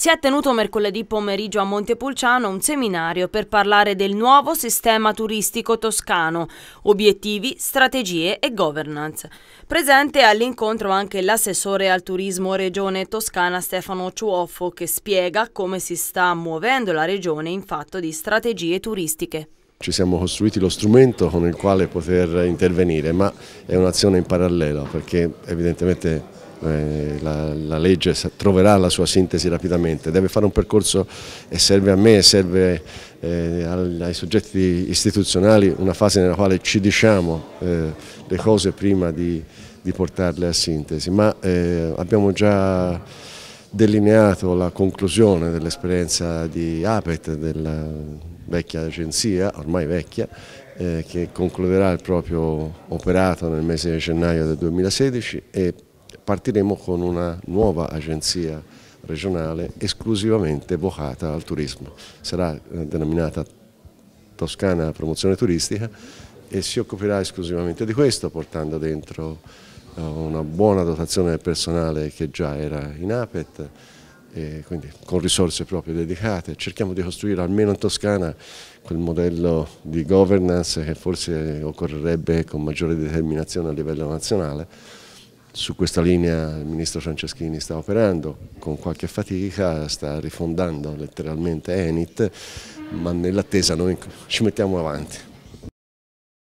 Si è tenuto mercoledì pomeriggio a Montepulciano un seminario per parlare del nuovo sistema turistico toscano, obiettivi, strategie e governance. Presente all'incontro anche l'assessore al turismo regione toscana Stefano Ciuoffo che spiega come si sta muovendo la regione in fatto di strategie turistiche. Ci siamo costruiti lo strumento con il quale poter intervenire, ma è un'azione in parallelo perché evidentemente eh, la, la, legge troverà la sua sintesi rapidamente, deve fare un percorso e serve a me, serve eh, ai soggetti istituzionali una fase nella quale ci diciamo eh, le cose prima di, di, portarle a sintesi, ma eh, abbiamo già delineato la conclusione dell'esperienza di APET, della vecchia agenzia, ormai vecchia, eh, che concluderà il proprio operato nel mese di gennaio del 2016 partiremo con una nuova agenzia regionale esclusivamente vocata al turismo. Sarà eh, denominata Toscana Promozione Turistica e si occuperà esclusivamente di questo portando dentro eh, una buona dotazione del personale che già era in APET quindi con risorse proprio dedicate. Cerchiamo di costruire almeno in Toscana quel modello di governance che forse occorrerebbe con maggiore determinazione a livello nazionale su questa linea il ministro Franceschini sta operando, con qualche fatica, sta rifondando letteralmente Enit, ma nell'attesa noi ci mettiamo avanti.